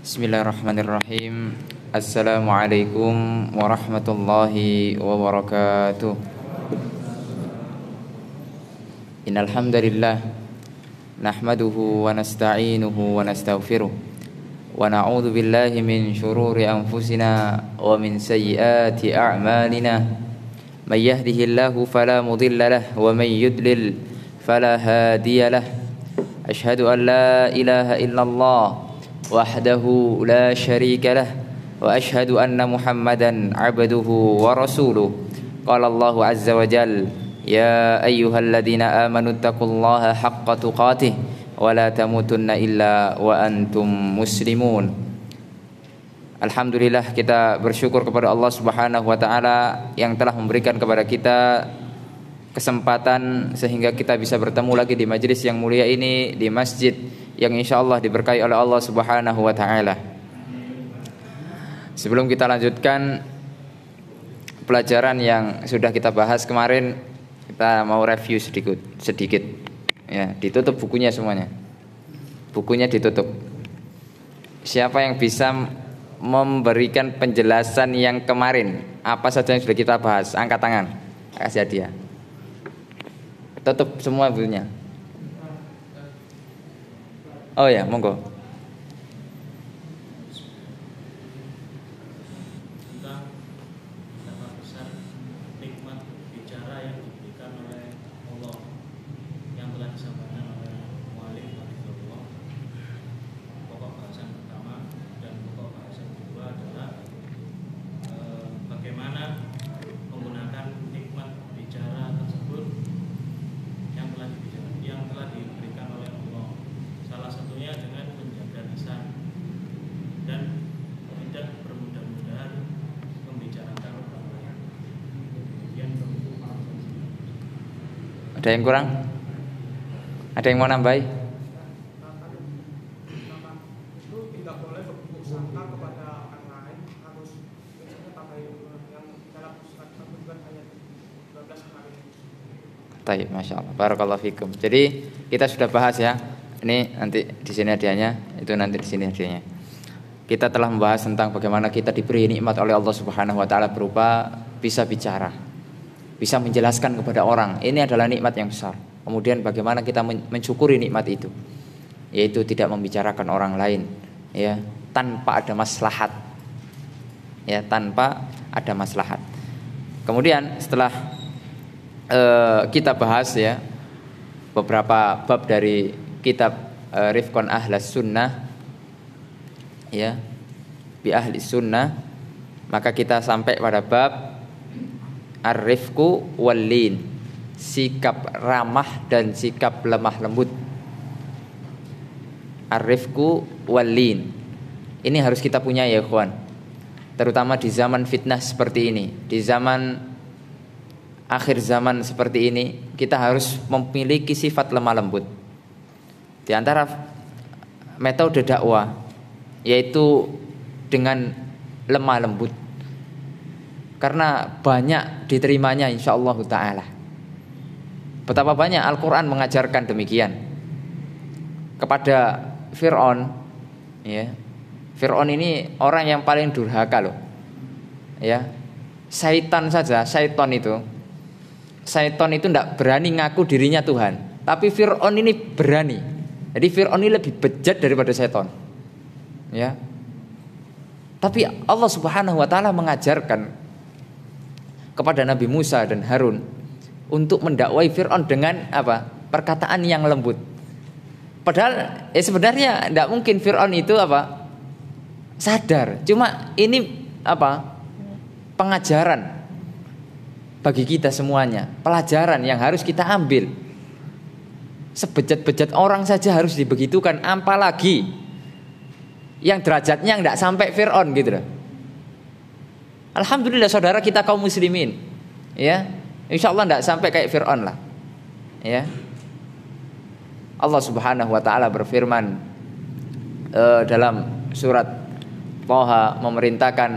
Bismillahirrahmanirrahim Assalamualaikum warahmatullahi wabarakatuh Innalhamdulillah Nahmaduhu wa nasta'inuhu wa nasta'ufiruh Wa na'udhu billahi min syururi anfusina Wa min sayyiyati a'malina Man yahdihillahu falamudillalah Wa man yudlil falahadiyalah Ashhadu an la ilaha illallah وحده لا شريك له واشهد ان محمدا عبده ورسوله قال الله عز وجل يا ايها الذين امنوا اتقوا الله حق تقاته ولا تموتن الا وانتم مسلمون Alhamdulillah kita bersyukur kepada Allah Subhanahu wa taala yang telah memberikan kepada kita kesempatan sehingga kita bisa bertemu lagi di majelis yang mulia ini di masjid yang insya Allah diberkahi oleh Allah Subhanahu wa taala. Sebelum kita lanjutkan pelajaran yang sudah kita bahas kemarin, kita mau review sedikit sedikit. Ya, ditutup bukunya semuanya. Bukunya ditutup. Siapa yang bisa memberikan penjelasan yang kemarin, apa saja yang sudah kita bahas, angkat tangan. Kasih hadiah. Tutup semua bukunya. Oh ya, monggo. Tentang Ada yang kurang? Ada yang mau nambahi? Taib, masya Allah. Barakallahu fikum. Jadi kita sudah bahas ya. Ini nanti di sini hadiahnya, itu nanti di sini hadiahnya. Kita telah membahas tentang bagaimana kita diberi nikmat oleh Allah Subhanahu wa taala berupa bisa bicara bisa menjelaskan kepada orang ini adalah nikmat yang besar kemudian bagaimana kita mensyukuri nikmat itu yaitu tidak membicarakan orang lain ya tanpa ada maslahat ya tanpa ada maslahat kemudian setelah eh, kita bahas ya beberapa bab dari kitab eh, Rifkon Ahlas Sunnah ya bi ahli sunnah maka kita sampai pada bab arifku walin sikap ramah dan sikap lemah lembut arifku walin ini harus kita punya ya kawan terutama di zaman fitnah seperti ini di zaman akhir zaman seperti ini kita harus memiliki sifat lemah lembut di antara metode dakwah yaitu dengan lemah lembut karena banyak diterimanya Insya Allah taala. Betapa banyak Al-Qur'an mengajarkan demikian. Kepada Firaun ya. Firaun ini orang yang paling durhaka loh. Ya. syaitan saja, syaitan itu. Syaitan itu tidak berani ngaku dirinya Tuhan, tapi Firaun ini berani. Jadi Firaun ini lebih bejat daripada syaitan. Ya. Tapi Allah Subhanahu wa taala mengajarkan kepada Nabi Musa dan Harun untuk mendakwai Fir'aun dengan apa perkataan yang lembut. Padahal eh sebenarnya tidak mungkin Fir'aun itu apa sadar. Cuma ini apa pengajaran bagi kita semuanya, pelajaran yang harus kita ambil. Sebejat-bejat orang saja harus dibegitukan, apalagi yang derajatnya tidak sampai Fir'aun gitu loh. Alhamdulillah saudara kita kaum muslimin. Ya. Insya Allah tidak sampai kayak Fir'aun lah. Ya. Allah Subhanahu wa taala berfirman uh, dalam surat Toha memerintahkan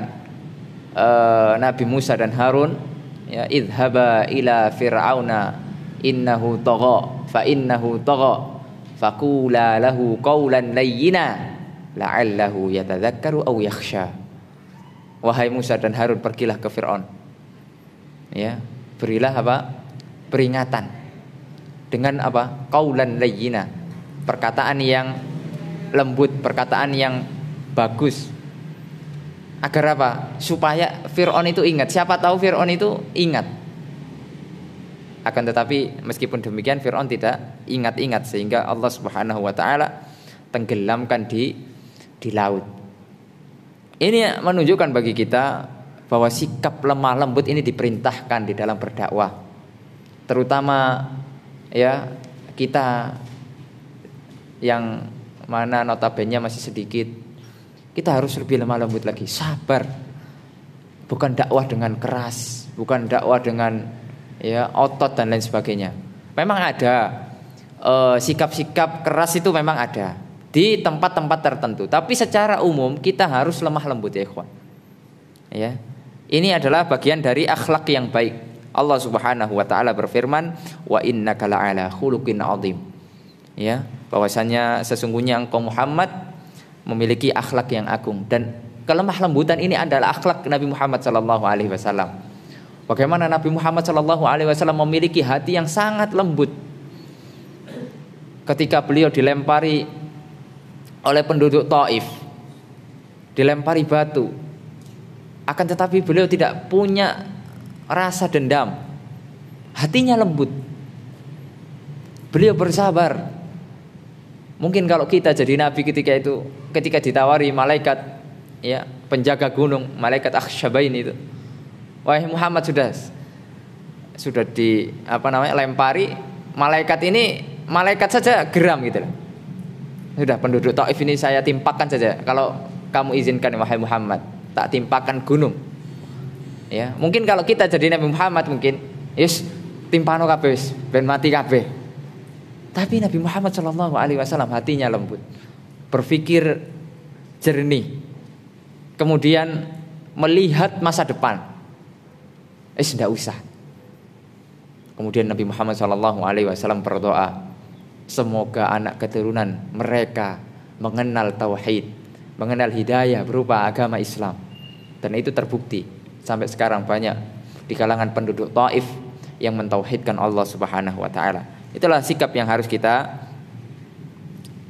uh, Nabi Musa dan Harun ya idhaba ila fir'auna innahu tagha fa innahu tagha fakula lahu qawlan layyina la'allahu yatadhakkaru aw yakhsha wahai Musa dan Harun pergilah ke Firaun. Ya, berilah apa? peringatan dengan apa? kaulan layyina, perkataan yang lembut, perkataan yang bagus. Agar apa? Supaya Firaun itu ingat. Siapa tahu Firaun itu ingat. Akan tetapi meskipun demikian Firaun tidak ingat-ingat sehingga Allah Subhanahu wa taala tenggelamkan di di laut. Ini menunjukkan bagi kita bahwa sikap lemah lembut ini diperintahkan di dalam berdakwah. Terutama ya kita yang mana notabene masih sedikit kita harus lebih lemah lembut lagi sabar bukan dakwah dengan keras bukan dakwah dengan ya otot dan lain sebagainya memang ada eh, sikap-sikap e, sikap -sikap keras itu memang ada di tempat-tempat tertentu. Tapi secara umum kita harus lemah lembut ya, ikhwan. Ya. Ini adalah bagian dari akhlak yang baik. Allah Subhanahu wa taala berfirman, "Wa innaka la'ala khuluqin 'adzim." Ya, bahwasanya sesungguhnya engkau Muhammad memiliki akhlak yang agung dan kelemah lembutan ini adalah akhlak Nabi Muhammad sallallahu alaihi wasallam. Bagaimana Nabi Muhammad sallallahu alaihi wasallam memiliki hati yang sangat lembut ketika beliau dilempari oleh penduduk Taif dilempari batu. Akan tetapi beliau tidak punya rasa dendam. Hatinya lembut. Beliau bersabar. Mungkin kalau kita jadi nabi ketika itu, ketika ditawari malaikat ya, penjaga gunung, malaikat akhsyabain itu. Wahai Muhammad sudah sudah di apa namanya lempari malaikat ini malaikat saja geram gitu loh sudah penduduk Taif ini saya timpakan saja. Kalau kamu izinkan wahai Muhammad, tak timpakan gunung. Ya, mungkin kalau kita jadi Nabi Muhammad mungkin, yes, timpano kabeh wis, ben mati kabeh. Tapi Nabi Muhammad Shallallahu alaihi wasallam hatinya lembut. Berpikir jernih. Kemudian melihat masa depan. Eh, tidak usah. Kemudian Nabi Muhammad Shallallahu alaihi wasallam berdoa, Semoga anak keturunan mereka mengenal tauhid, mengenal hidayah berupa agama Islam. Dan itu terbukti sampai sekarang banyak di kalangan penduduk Taif yang mentauhidkan Allah Subhanahu wa taala. Itulah sikap yang harus kita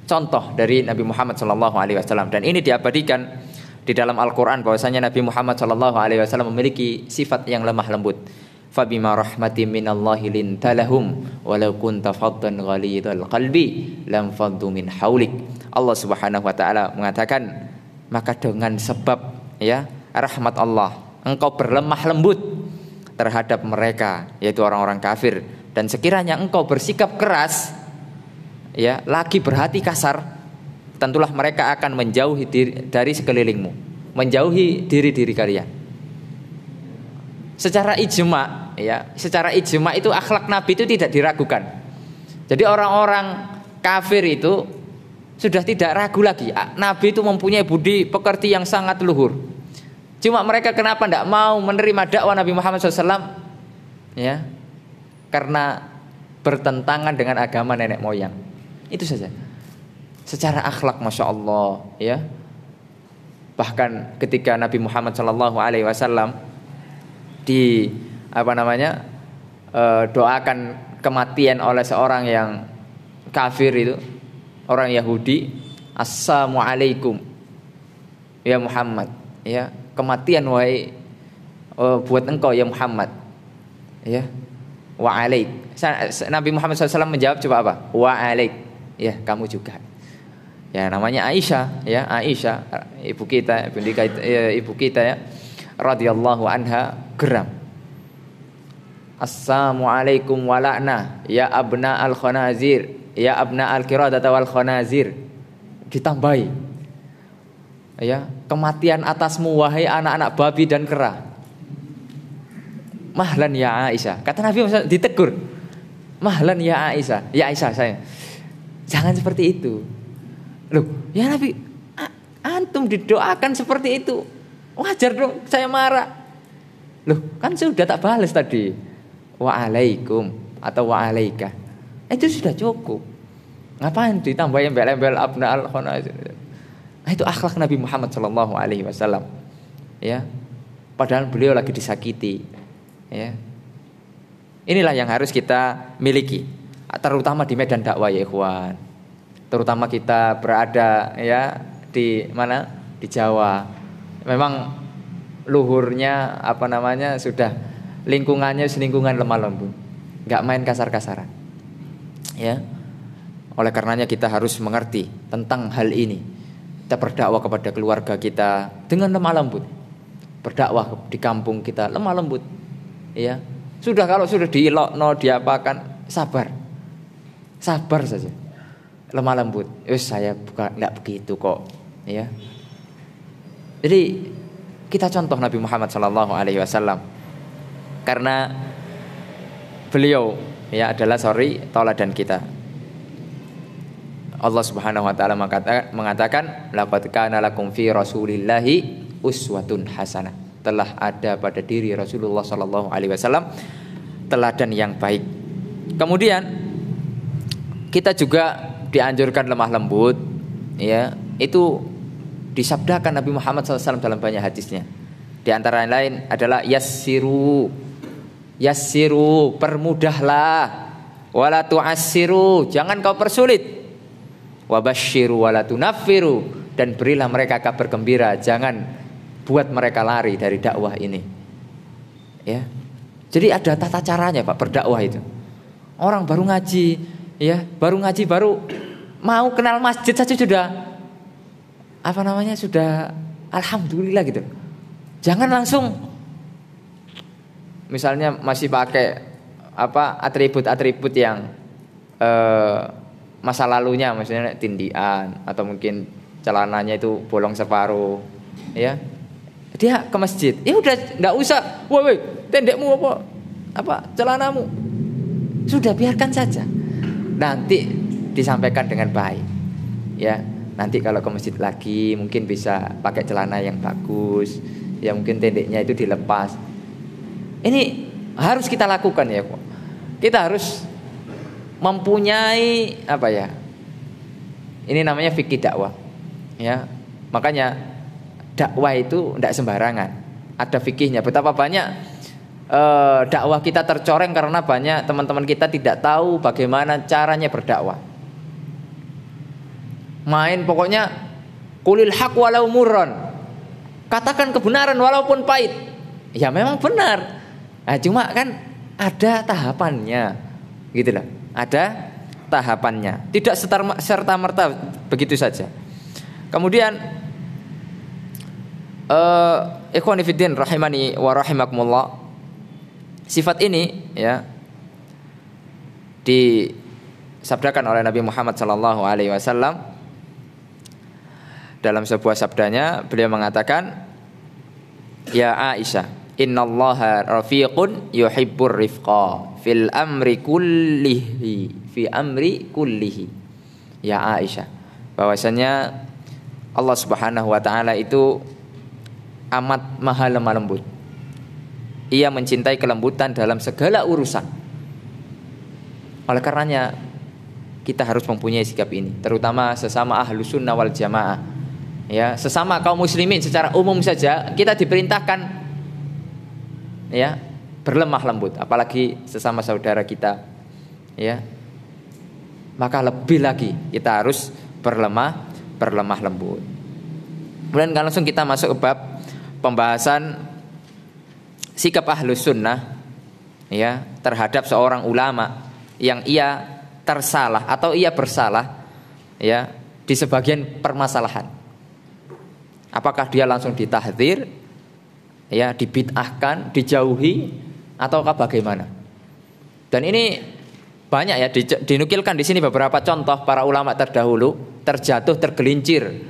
contoh dari Nabi Muhammad Shallallahu alaihi wasallam dan ini diabadikan di dalam Al-Qur'an bahwasanya Nabi Muhammad Shallallahu alaihi wasallam memiliki sifat yang lemah lembut fabima rahmatin minallahi lintalahum walau kunta faddan ghalidhal qalbi lam faddu من حولك Allah Subhanahu wa taala mengatakan maka dengan sebab ya rahmat Allah engkau berlemah lembut terhadap mereka yaitu orang-orang kafir dan sekiranya engkau bersikap keras ya lagi berhati kasar tentulah mereka akan menjauhi diri dari sekelilingmu menjauhi diri-diri kalian secara ijma ya secara ijma itu akhlak nabi itu tidak diragukan jadi orang-orang kafir itu sudah tidak ragu lagi nabi itu mempunyai budi pekerti yang sangat luhur cuma mereka kenapa tidak mau menerima dakwah Nabi Muhammad SAW ya karena bertentangan dengan agama nenek moyang itu saja secara akhlak masya Allah ya bahkan ketika Nabi Muhammad SAW di apa namanya e, doakan kematian oleh seorang yang kafir itu orang Yahudi assalamualaikum ya Muhammad ya kematian wahai e, buat engkau ya Muhammad ya wa alaik Nabi Muhammad SAW menjawab coba apa wa alaik ya kamu juga ya namanya Aisyah ya Aisyah ibu kita ibu kita eh, ibu kita ya radhiyallahu anha geram. Assalamualaikum walakna ya abna al khonazir ya abna al kiradata wal khonazir ditambahi ya kematian atasmu wahai anak-anak babi dan kera mahlan ya Aisyah kata Nabi ditegur mahlan ya Aisyah ya Aisyah saya jangan seperti itu loh ya Nabi antum didoakan seperti itu Wajar dong saya marah. Loh, kan saya sudah tak balas tadi. Waalaikum atau waalaika. Eh, itu sudah cukup. Ngapain ditambahin embel-embel abna al khona Nah, itu akhlak Nabi Muhammad Shallallahu Alaihi Wasallam. Ya, padahal beliau lagi disakiti. Ya, inilah yang harus kita miliki, terutama di medan dakwah ya ikhwan. Terutama kita berada ya di mana di Jawa memang luhurnya apa namanya sudah lingkungannya lingkungan lemah lembut nggak main kasar-kasaran ya oleh karenanya kita harus mengerti tentang hal ini kita berdakwah kepada keluarga kita dengan lemah lembut berdakwah di kampung kita lemah lembut ya sudah kalau sudah di no diapakan sabar sabar saja lemah lembut eh saya bukan nggak begitu kok ya jadi kita contoh Nabi Muhammad Shallallahu Alaihi Wasallam karena beliau ya adalah sorry dan kita. Allah Subhanahu wa taala mengatakan lakukan ala lakum rasulillahi uswatun hasanah. Telah ada pada diri Rasulullah sallallahu alaihi wasallam teladan yang baik. Kemudian kita juga dianjurkan lemah lembut ya. Itu disabdakan Nabi Muhammad SAW dalam banyak hadisnya. Di antara yang lain adalah yasiru yasiru permudahlah, walatu asiru jangan kau persulit. Wabashiru walatu nafiru dan berilah mereka kabar gembira, jangan buat mereka lari dari dakwah ini. Ya. Jadi ada tata caranya Pak berdakwah itu. Orang baru ngaji, ya, baru ngaji baru mau kenal masjid saja sudah apa namanya sudah alhamdulillah gitu. Jangan langsung misalnya masih pakai apa atribut-atribut yang eh, masa lalunya maksudnya tindian atau mungkin celananya itu bolong separuh ya dia ke masjid ya udah nggak usah woi tendekmu apa apa celanamu sudah biarkan saja nanti disampaikan dengan baik ya nanti kalau ke masjid lagi mungkin bisa pakai celana yang bagus ya mungkin tendeknya itu dilepas ini harus kita lakukan ya kok kita harus mempunyai apa ya ini namanya fikih dakwah ya makanya dakwah itu tidak sembarangan ada fikihnya betapa banyak eh, dakwah kita tercoreng karena banyak teman-teman kita tidak tahu bagaimana caranya berdakwah main pokoknya kulil hak walau muron katakan kebenaran walaupun pahit ya memang benar nah, cuma kan ada tahapannya gitu loh ada tahapannya tidak serta merta begitu saja kemudian eh ikhwanifidin rahimani warahimakumullah sifat ini ya disabdakan oleh Nabi Muhammad sallallahu alaihi wasallam dalam sebuah sabdanya beliau mengatakan ya Aisyah innallaha rafiqun yuhibbur rifqa fil amri kullihi fi amri kullihi ya Aisyah bahwasanya Allah Subhanahu wa taala itu amat maha lemah lembut ia mencintai kelembutan dalam segala urusan. Oleh karenanya kita harus mempunyai sikap ini, terutama sesama ahlu sunnah wal jamaah ya sesama kaum muslimin secara umum saja kita diperintahkan ya berlemah lembut apalagi sesama saudara kita ya maka lebih lagi kita harus berlemah berlemah lembut kemudian kan langsung kita masuk ke bab pembahasan sikap ahlus sunnah ya terhadap seorang ulama yang ia tersalah atau ia bersalah ya di sebagian permasalahan Apakah dia langsung ditahdir, ya dibitahkan, dijauhi, ataukah bagaimana? Dan ini banyak ya dinukilkan di sini beberapa contoh para ulama terdahulu terjatuh tergelincir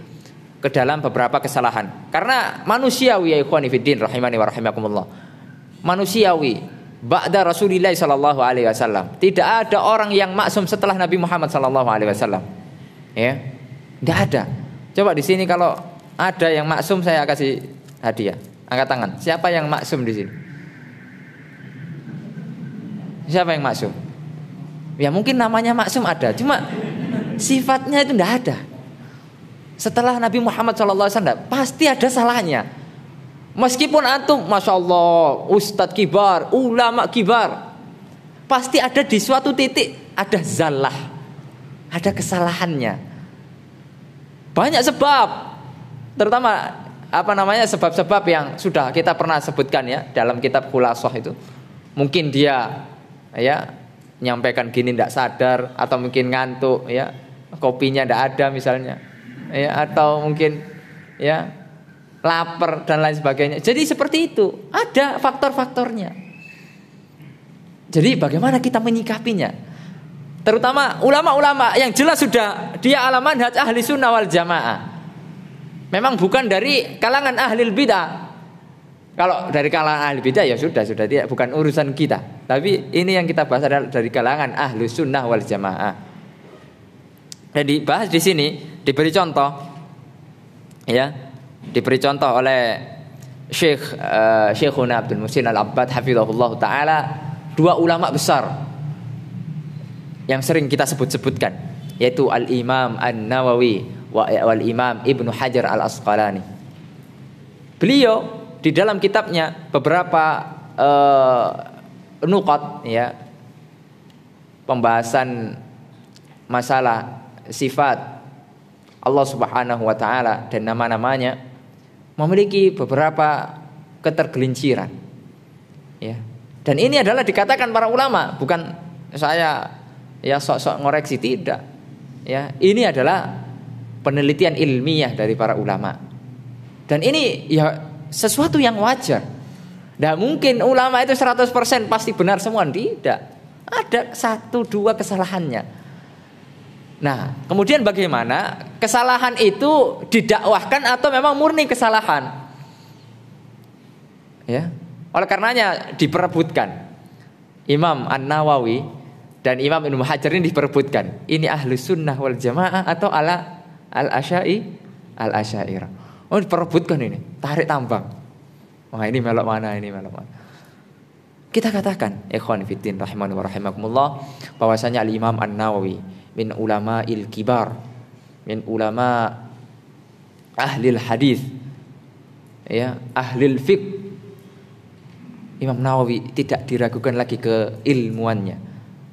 ke dalam beberapa kesalahan. Karena manusiawi ya ikhwan ifidin rahimani wa rahimakumullah. Manusiawi ba'da Rasulillah sallallahu alaihi wasallam. Tidak ada orang yang maksum setelah Nabi Muhammad sallallahu alaihi wasallam. Ya. Tidak ada. Coba di sini kalau ada yang maksum saya kasih hadiah. Angkat tangan. Siapa yang maksum di sini? Siapa yang maksum? Ya mungkin namanya maksum ada, cuma sifatnya itu tidak ada. Setelah Nabi Muhammad SAW pasti ada salahnya. Meskipun antum, masya Allah, ustadz kibar, ulama kibar, pasti ada di suatu titik ada zalah, ada kesalahannya. Banyak sebab, terutama apa namanya sebab-sebab yang sudah kita pernah sebutkan ya dalam kitab Kulasoh itu mungkin dia ya nyampaikan gini tidak sadar atau mungkin ngantuk ya kopinya tidak ada misalnya ya atau mungkin ya lapar dan lain sebagainya jadi seperti itu ada faktor-faktornya jadi bagaimana kita menyikapinya terutama ulama-ulama yang jelas sudah dia alaman haj ahli sunnah wal jamaah memang bukan dari kalangan ahli bidah. Kalau dari kalangan ahli bidah ya sudah sudah tidak bukan urusan kita. Tapi ini yang kita bahas adalah dari kalangan ahlu sunnah wal jamaah. Dan dibahas di sini diberi contoh, ya diberi contoh oleh Sheikh uh, eh, Syekhuna Abdul Musin Al Abbad hafizahullah taala dua ulama besar yang sering kita sebut-sebutkan yaitu Al Imam An Nawawi Eh, wal Imam Ibnu Hajar Al Asqalani. Beliau di dalam kitabnya beberapa uh, eh, nukat ya pembahasan masalah sifat Allah Subhanahu wa taala dan nama-namanya memiliki beberapa ketergelinciran. Ya. Dan ini adalah dikatakan para ulama, bukan saya ya sok-sok ngoreksi tidak. Ya, ini adalah penelitian ilmiah dari para ulama. Dan ini ya sesuatu yang wajar. Tidak mungkin ulama itu 100% pasti benar semua, tidak. Ada satu dua kesalahannya. Nah, kemudian bagaimana kesalahan itu didakwahkan atau memang murni kesalahan? Ya. Oleh karenanya diperebutkan. Imam An-Nawawi dan Imam Ibnu Hajar ini diperebutkan. Ini ahlu sunnah wal jamaah atau ala al asyai al asyair oh diperebutkan ini tarik tambang wah ini melok mana ini melok mana kita katakan ikhwan fitin rahiman wa rahimakumullah bahwasanya al imam an nawawi min ulama il kibar min ulama ahli hadis ya ahli fiqh Imam Nawawi tidak diragukan lagi ke ilmuannya.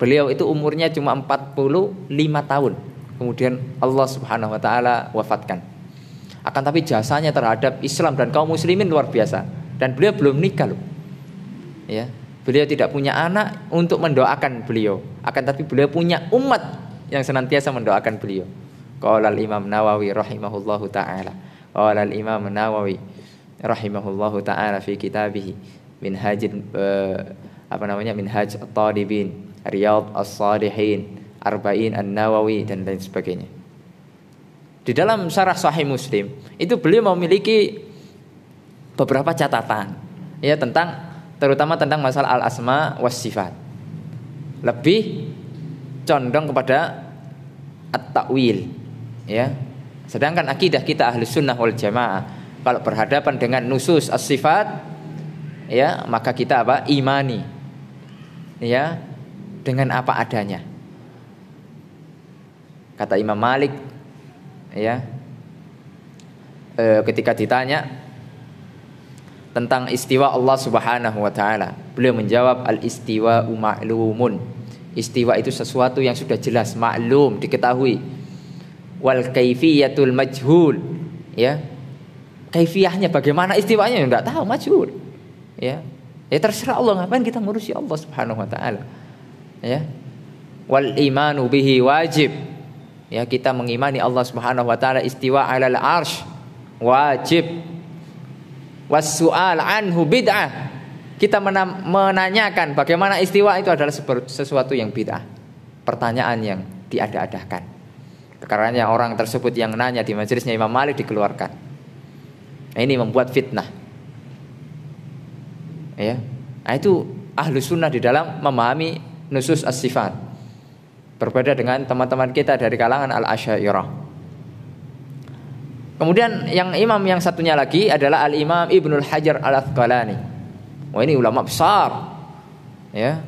Beliau itu umurnya cuma 45 tahun kemudian Allah Subhanahu wa taala wafatkan. Akan tapi jasanya terhadap Islam dan kaum muslimin luar biasa dan beliau belum nikah loh. Ya, beliau tidak punya anak untuk mendoakan beliau. Akan tapi beliau punya umat yang senantiasa mendoakan beliau. Qala Imam Nawawi rahimahullahu taala. Qala Imam Nawawi rahimahullahu taala fi kitabih Minhajid eh, apa namanya Minhaj At-Talibin, Riyadh As-Salihin. Arba'in An-Nawawi dan lain sebagainya. Di dalam syarah Sahih Muslim itu beliau memiliki beberapa catatan ya tentang terutama tentang masalah al asma was sifat. Lebih condong kepada at tawil ya. Sedangkan akidah kita ahli sunnah wal jamaah kalau berhadapan dengan nusus as sifat ya maka kita apa imani ya dengan apa adanya kata Imam Malik ya e, ketika ditanya tentang istiwa Allah Subhanahu wa taala beliau menjawab al istiwa ma'lumun istiwa itu sesuatu yang sudah jelas maklum diketahui wal kaifiyatul majhul ya kaifiyahnya bagaimana istiwanya ya, enggak tahu majhul ya ya terserah Allah ngapain kita ngurusi Allah Subhanahu wa taala ya wal imanu bihi wajib Ya, kita mengimani Allah Subhanahu wa taala istiwa 'alal arsh wajib. Wasu'al anhu bid'ah. Kita menanyakan bagaimana istiwa itu adalah sesuatu yang bid'ah. Pertanyaan yang diada-adakan. Karena orang tersebut yang nanya di majelisnya Imam Malik dikeluarkan. Ini membuat fitnah. Ya. Nah, itu ahlu sunnah di dalam memahami nusus as-sifat. Berbeda dengan teman-teman kita dari kalangan Al-Asyairah. Kemudian yang imam yang satunya lagi adalah Al-Imam Ibnul Hajar Al-Asqalani. Wah ini ulama besar. Ya.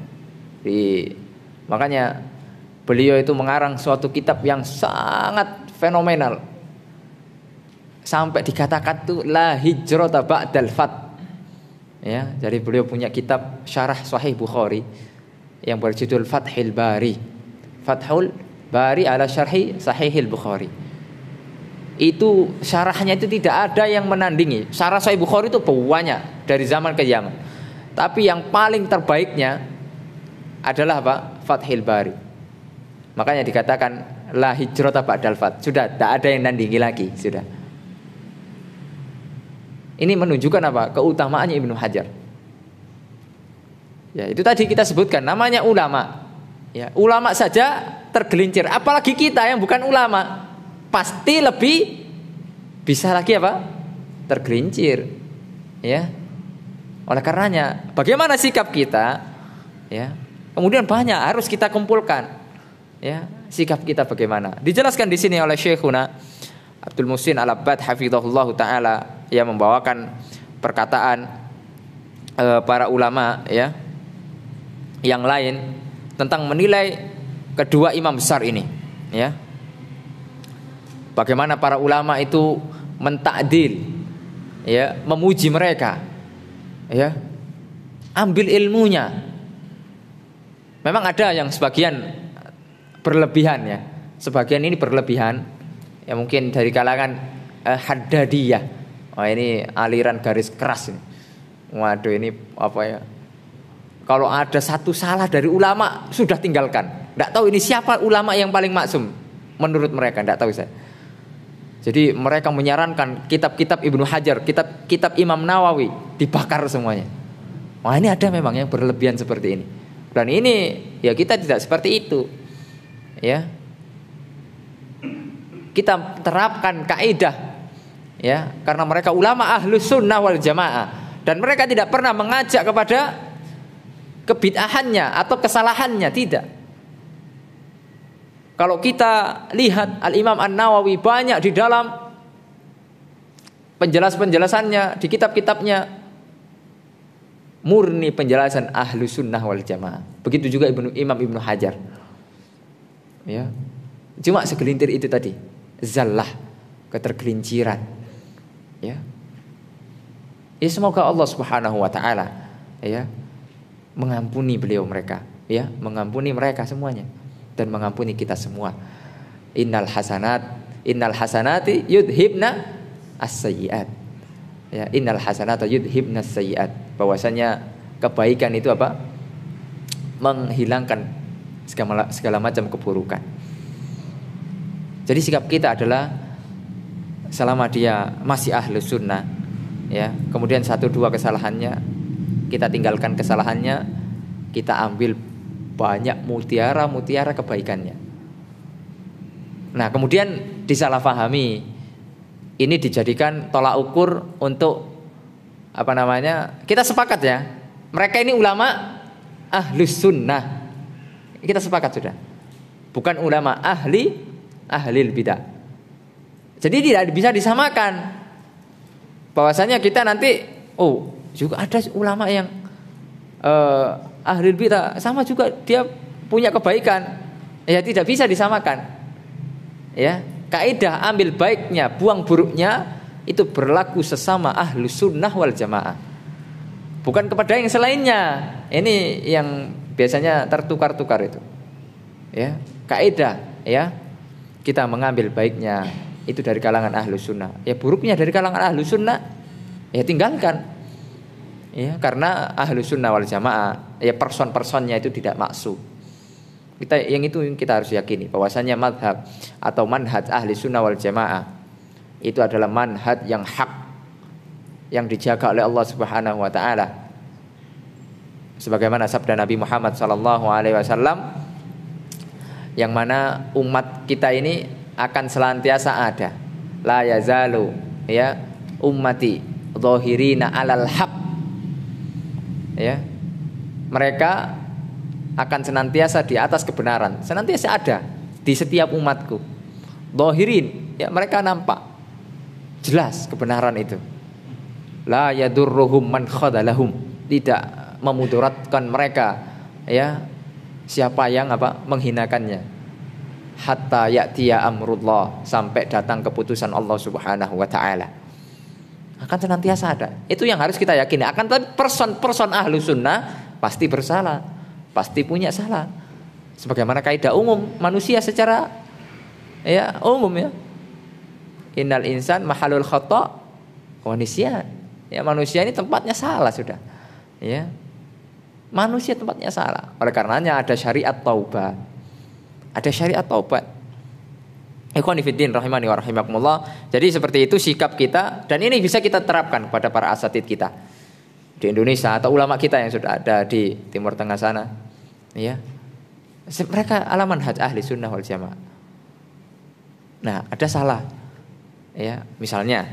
Di makanya beliau itu mengarang suatu kitab yang sangat fenomenal. Sampai dikatakan tuh la hijrata ba'dal fat. Ya, jadi beliau punya kitab Syarah Sahih Bukhari yang berjudul Fathil Bari. Fathul Bari ala syarhi Sahihil Bukhari. Itu syarahnya itu tidak ada yang menandingi. Syarah Sahih Bukhari itu banyak dari zaman ke zaman. Tapi yang paling terbaiknya adalah apa? Fathil Bari. Makanya dikatakan la hijrata ba'dal fat. Sudah, tidak ada yang nandingi lagi, sudah. Ini menunjukkan apa? Keutamaannya Ibnu Hajar. Ya, itu tadi kita sebutkan namanya ulama. Ya, ulama saja tergelincir, apalagi kita yang bukan ulama pasti lebih bisa lagi apa? Tergelincir. Ya. Oleh karenanya, bagaimana sikap kita? Ya. Kemudian banyak harus kita kumpulkan. Ya, sikap kita bagaimana? Dijelaskan di sini oleh Syekhuna Abdul Musin Al-Abbad hafizahullah taala yang membawakan perkataan e, para ulama ya yang lain tentang menilai kedua imam besar ini ya bagaimana para ulama itu mentakdil ya memuji mereka ya ambil ilmunya memang ada yang sebagian berlebihan ya sebagian ini berlebihan ya mungkin dari kalangan eh, haddadiyah oh ini aliran garis keras ini waduh ini apa ya kalau ada satu salah dari ulama sudah tinggalkan. Tidak tahu ini siapa ulama yang paling maksum menurut mereka. Tidak tahu saya. Jadi mereka menyarankan kitab-kitab Ibnu Hajar, kitab-kitab Imam Nawawi dibakar semuanya. Wah ini ada memang yang berlebihan seperti ini. Dan ini ya kita tidak seperti itu. Ya. Kita terapkan kaidah ya karena mereka ulama ahlus sunnah wal jamaah dan mereka tidak pernah mengajak kepada kebidahannya atau kesalahannya tidak. Kalau kita lihat Al Imam An Nawawi banyak di dalam penjelas-penjelasannya di kitab-kitabnya murni penjelasan ahlu sunnah wal jamaah. Begitu juga Ibnu Imam Ibnu Hajar. Ya. Cuma segelintir itu tadi, zallah, ketergelinciran. Ya. Ya semoga Allah Subhanahu wa taala ya mengampuni beliau mereka ya mengampuni mereka semuanya dan mengampuni kita semua innal hasanat innal hasanati yudhibna as-sayyiat ya innal hasanata yudhibna as-sayyiat bahwasanya kebaikan itu apa menghilangkan segala, segala macam keburukan jadi sikap kita adalah selama dia masih ahlu sunnah ya kemudian satu dua kesalahannya kita tinggalkan kesalahannya, kita ambil banyak mutiara-mutiara kebaikannya. Nah, kemudian disalahpahami. Ini dijadikan tolak ukur untuk apa namanya? Kita sepakat ya. Mereka ini ulama ahlus sunnah. Kita sepakat sudah. Bukan ulama ahli ahlil bidah. Jadi tidak bisa disamakan. Bahwasanya kita nanti oh juga ada ulama yang uh, eh, ahli bid'ah sama juga dia punya kebaikan. Ya tidak bisa disamakan. Ya, kaidah ambil baiknya, buang buruknya itu berlaku sesama ahlu sunnah wal jamaah. Bukan kepada yang selainnya. Ini yang biasanya tertukar-tukar itu. Ya, kaidah ya. Kita mengambil baiknya itu dari kalangan ahlu sunnah. Ya buruknya dari kalangan ahlu sunnah ya tinggalkan ya karena ahlu sunnah wal jamaah ya person-personnya itu tidak maksud kita yang itu yang kita harus yakini bahwasanya madhab atau manhaj ahli sunnah wal jamaah itu adalah manhaj yang hak yang dijaga oleh Allah Subhanahu wa taala sebagaimana sabda Nabi Muhammad saw yang mana umat kita ini akan selantiasa ada la yazalu ya ummati zahirina alal haq ya mereka akan senantiasa di atas kebenaran senantiasa ada di setiap umatku dohirin ya mereka nampak jelas kebenaran itu la yadurruhum man khadalahum tidak memudaratkan mereka ya siapa yang apa menghinakannya hatta ya'tiya amrullah sampai datang keputusan Allah Subhanahu wa taala akan senantiasa ada. Itu yang harus kita yakini. Akan tapi person-person ahlu sunnah pasti bersalah, pasti punya salah. Sebagaimana kaidah umum manusia secara ya umum ya. Innal insan mahalul khata wa Ya manusia ini tempatnya salah sudah. Ya. Manusia tempatnya salah. Oleh karenanya ada syariat taubat. Ada syariat taubat Ikhwanifidin rahimani wa rahimakumullah. Jadi seperti itu sikap kita dan ini bisa kita terapkan kepada para asatid kita di Indonesia atau ulama kita yang sudah ada di Timur Tengah sana. Ya. Mereka alaman haj ahli sunnah wal jamaah. Nah, ada salah. Ya, misalnya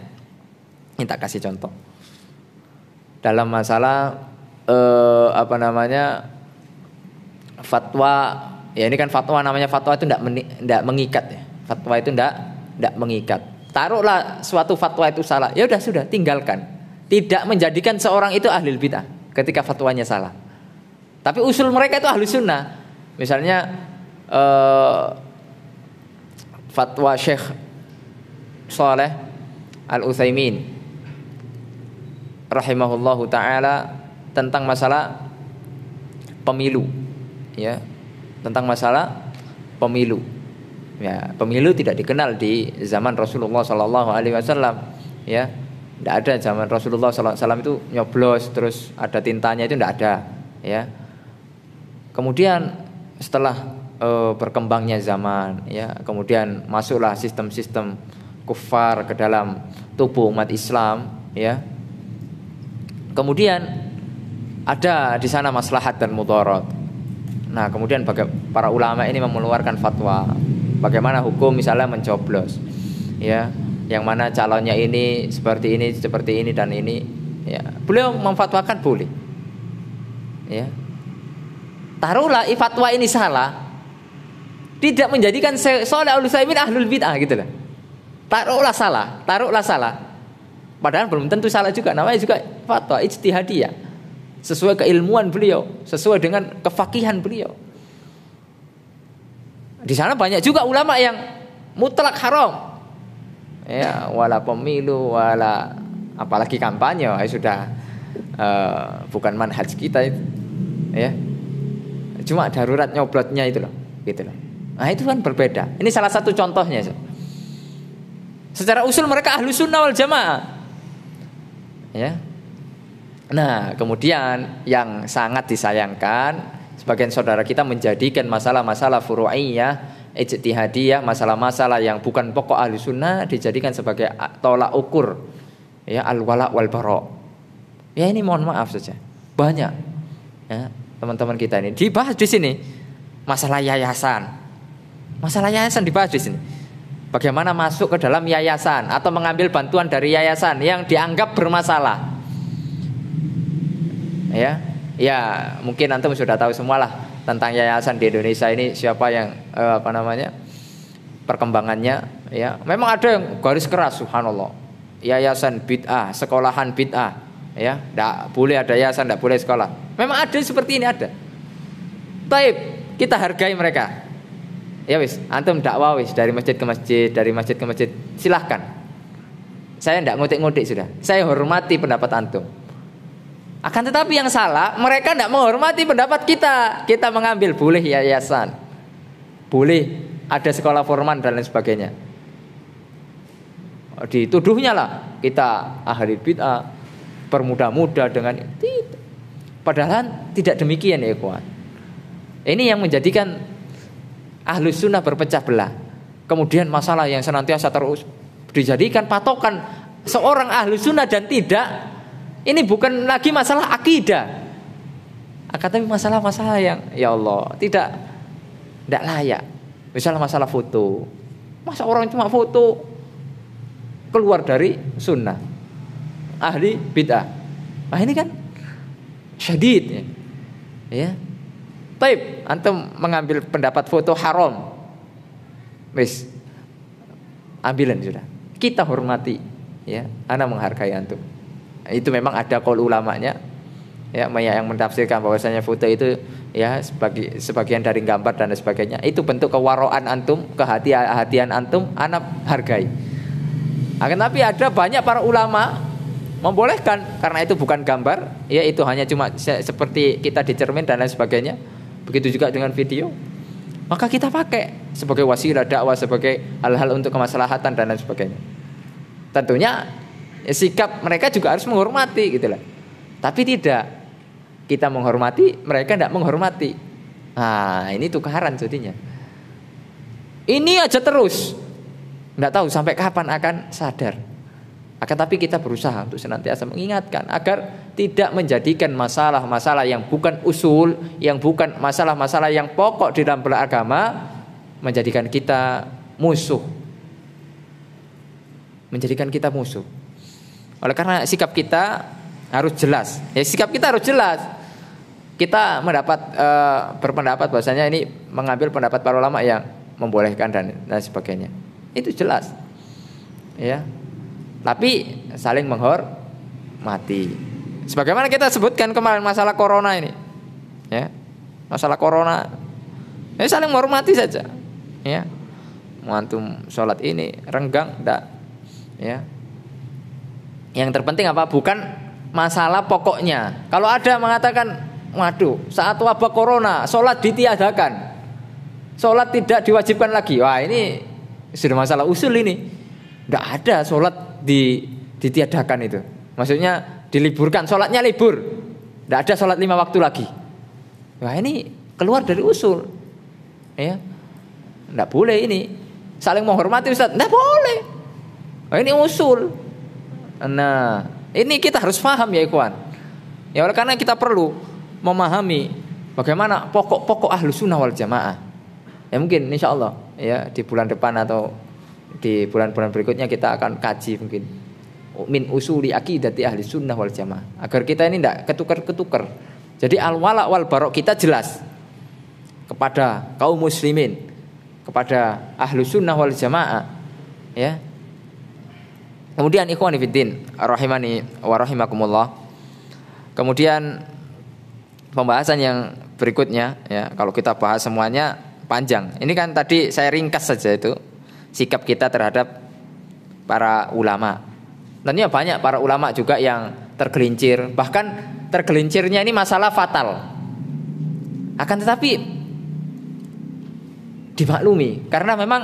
minta kasih contoh. Dalam masalah eh, apa namanya? fatwa, ya ini kan fatwa namanya fatwa itu tidak mengikat ya Fatwa itu tidak tidak mengikat. Taruhlah suatu fatwa itu salah, ya udah sudah tinggalkan. Tidak menjadikan seorang itu ahli bidah ketika fatwanya salah. Tapi usul mereka itu ahli sunnah. Misalnya eh, fatwa Syekh soleh Al Utsaimin rahimahullahu taala tentang masalah pemilu ya tentang masalah pemilu Ya, pemilu tidak dikenal di zaman Rasulullah Sallallahu Alaihi Wasallam. Ya, tidak ada zaman Rasulullah SAW itu nyoblos terus ada tintanya itu tidak ada. Ya, kemudian setelah e, berkembangnya zaman, ya, kemudian masuklah sistem-sistem kufar ke dalam tubuh umat Islam, ya. Kemudian ada di sana maslahat dan mudarat. Nah, kemudian para ulama ini mengeluarkan fatwa bagaimana hukum misalnya mencoblos ya yang mana calonnya ini seperti ini seperti ini dan ini ya beliau memfatwakan boleh ya taruhlah fatwa ini salah tidak menjadikan soleh saimin ahlul bid'ah gitu lah taruhlah salah taruhlah salah padahal belum tentu salah juga namanya juga fatwa ijtihadiyah sesuai keilmuan beliau sesuai dengan kefakihan beliau di sana banyak juga ulama yang mutlak haram. Ya, wala pemilu, wala apalagi kampanye, ya sudah uh, bukan manhaj kita itu. Ya. Cuma darurat nyoblotnya itu loh, gitu loh. Nah, itu kan berbeda. Ini salah satu contohnya. Secara usul mereka ahlu sunnah wal jamaah. Ya. Nah, kemudian yang sangat disayangkan sebagian saudara kita menjadikan masalah-masalah furu'iyah, ijtihadiyah, masalah-masalah yang bukan pokok ahli sunnah dijadikan sebagai tolak ukur ya al-wala wal Ya ini mohon maaf saja. Banyak ya teman-teman kita ini dibahas di sini masalah yayasan. Masalah yayasan dibahas di sini. Bagaimana masuk ke dalam yayasan atau mengambil bantuan dari yayasan yang dianggap bermasalah. Ya, ya mungkin antum sudah tahu semua lah tentang yayasan di Indonesia ini siapa yang eh, apa namanya perkembangannya ya memang ada yang garis keras subhanallah yayasan bid'ah sekolahan bid'ah ya tidak boleh ada yayasan tidak boleh sekolah memang ada seperti ini ada baik kita hargai mereka ya wis antum dakwah wis dari masjid ke masjid dari masjid ke masjid silahkan saya tidak ngutik-ngutik sudah saya hormati pendapat antum akan tetapi yang salah, mereka tidak menghormati pendapat kita. Kita mengambil boleh yayasan, boleh ada sekolah formal dan lain sebagainya. Oh, Dituduhnya lah kita ahli bid'ah, permuda-muda dengan tidak. Padahal tidak demikian ya kawan. Ini yang menjadikan ahlus sunnah berpecah belah. Kemudian masalah yang senantiasa terus dijadikan patokan seorang ahlus sunnah dan tidak ini bukan lagi masalah akidah. Ah, Akan tapi masalah-masalah yang ya Allah, tidak tidak layak. Misalnya masalah foto. Masa orang cuma foto keluar dari sunnah. Ahli bid'ah. Nah ini kan syadid ya. ya. Taib, antum mengambil pendapat foto haram. Wis. Ambilan sudah. Kita hormati ya. Ana menghargai antum itu memang ada kol ulamanya ya yang mentafsirkan bahwasanya foto itu ya sebagai sebagian dari gambar dan sebagainya itu bentuk kewaroan antum kehati-hatian antum anak hargai akan tapi ada banyak para ulama membolehkan karena itu bukan gambar ya itu hanya cuma se seperti kita dicermin dan lain sebagainya begitu juga dengan video maka kita pakai sebagai wasilah dakwah sebagai hal-hal untuk kemaslahatan dan lain sebagainya tentunya Ya, sikap mereka juga harus menghormati gitu lah. Tapi tidak kita menghormati, mereka tidak menghormati. Nah, ini tukaran jadinya. Ini aja terus. Tidak tahu sampai kapan akan sadar. Akan tapi kita berusaha untuk senantiasa mengingatkan agar tidak menjadikan masalah-masalah yang bukan usul, yang bukan masalah-masalah yang pokok di dalam beragama menjadikan kita musuh. Menjadikan kita musuh. Oleh karena sikap kita harus jelas. Ya sikap kita harus jelas. Kita mendapat e, berpendapat bahwasanya ini mengambil pendapat para ulama yang membolehkan dan dan sebagainya. Itu jelas. Ya. Tapi saling menghormati. Sebagaimana kita sebutkan kemarin masalah corona ini. Ya. Masalah corona. Ya saling menghormati saja. Ya. Mantum sholat ini renggang enggak ya yang terpenting apa bukan masalah pokoknya kalau ada mengatakan waduh saat wabah corona sholat ditiadakan sholat tidak diwajibkan lagi wah ini sudah masalah usul ini tidak ada sholat di ditiadakan itu maksudnya diliburkan sholatnya libur tidak ada sholat lima waktu lagi wah ini keluar dari usul ya tidak boleh ini saling menghormati Ustaz tidak boleh wah, ini usul Nah, ini kita harus paham ya ikhwan. Ya oleh karena kita perlu memahami bagaimana pokok-pokok ahlu sunnah wal jamaah. Ya mungkin insya Allah ya di bulan depan atau di bulan-bulan berikutnya kita akan kaji mungkin min usuli akidati ahli sunnah wal jamaah agar kita ini tidak ketukar-ketukar. Jadi al wala wal barok kita jelas kepada kaum muslimin, kepada ahlu sunnah wal jamaah ya Kemudian ikhwan fiddin rahimani wa rahimakumullah. Kemudian pembahasan yang berikutnya ya, kalau kita bahas semuanya panjang. Ini kan tadi saya ringkas saja itu sikap kita terhadap para ulama. Tentunya banyak para ulama juga yang tergelincir, bahkan tergelincirnya ini masalah fatal. Akan tetapi dimaklumi karena memang